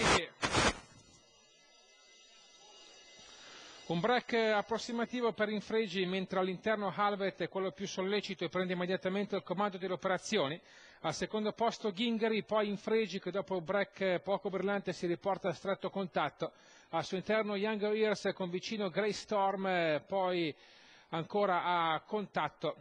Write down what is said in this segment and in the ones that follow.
partiti. Un break approssimativo per Infregi, mentre all'interno Halvet è quello più sollecito e prende immediatamente il comando delle operazioni. Al secondo posto Gingari, poi Infregi che dopo un break poco brillante si riporta a stretto contatto. Al suo interno Young Ears con vicino Grey Storm, poi ancora a contatto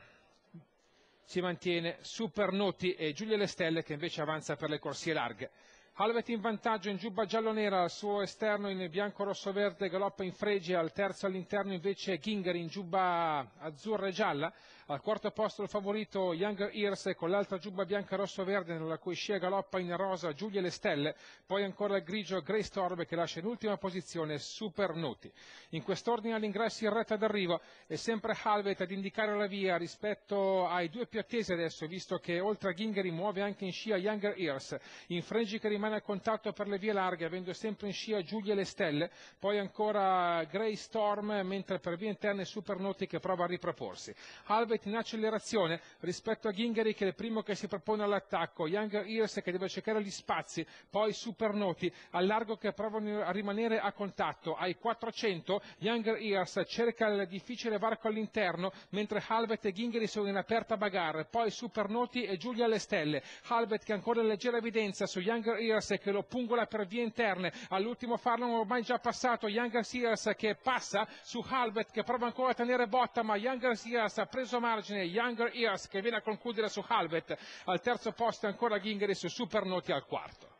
si mantiene Super Noti e Giulia Le Stelle che invece avanza per le corsie larghe. Alvet in vantaggio in giubba giallo-nera, al suo esterno in bianco-rosso-verde galoppa in fregi, al terzo all'interno invece Gingher in giubba azzurra e gialla, al quarto posto il favorito Young Ears con l'altra giubba bianca-rosso-verde nella cui scia galoppa in rosa Giulia Le Stelle, poi ancora il grigio Grey Storm che lascia in ultima posizione Super Nuti. In quest'ordine all'ingresso in retta d'arrivo è sempre Alvet ad indicare la via rispetto ai due più attesi adesso, visto che oltre a Gingher muove anche in scia Younger Ears, in fregi che rimane rimane al contatto per le vie larghe, avendo sempre in scia Giulia e le Stelle, poi ancora Grey Storm, mentre per vie interne Supernoti che prova a riproporsi. Alvet in accelerazione rispetto a Gingheri che è il primo che si propone all'attacco, Younger Ears che deve cercare gli spazi, poi Supernoti al largo che provano a rimanere a contatto. Ai 400 Younger Ears cerca il difficile varco all'interno, mentre Halvet e Gingheri sono in aperta bagarre, poi Supernoti e Giulia alle stelle. Halvet che ha ancora leggera evidenza su Younger Ears Sears che lo pungola per vie interne, all'ultimo Farlon ormai già passato, Younger Sears che passa su Halbert che prova ancora a tenere botta ma Younger Sears ha preso margine, Younger Ears che viene a concludere su Halbert, al terzo posto ancora Gingeris, Supernoti al quarto.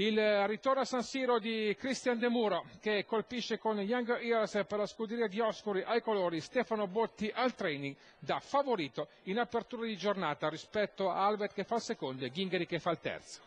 Il ritorno a San Siro di Christian De Muro che colpisce con Young Ears per la scuderia di Oscuri ai colori Stefano Botti al training da favorito in apertura di giornata rispetto a Albert che fa il secondo e Ghingheri che fa il terzo.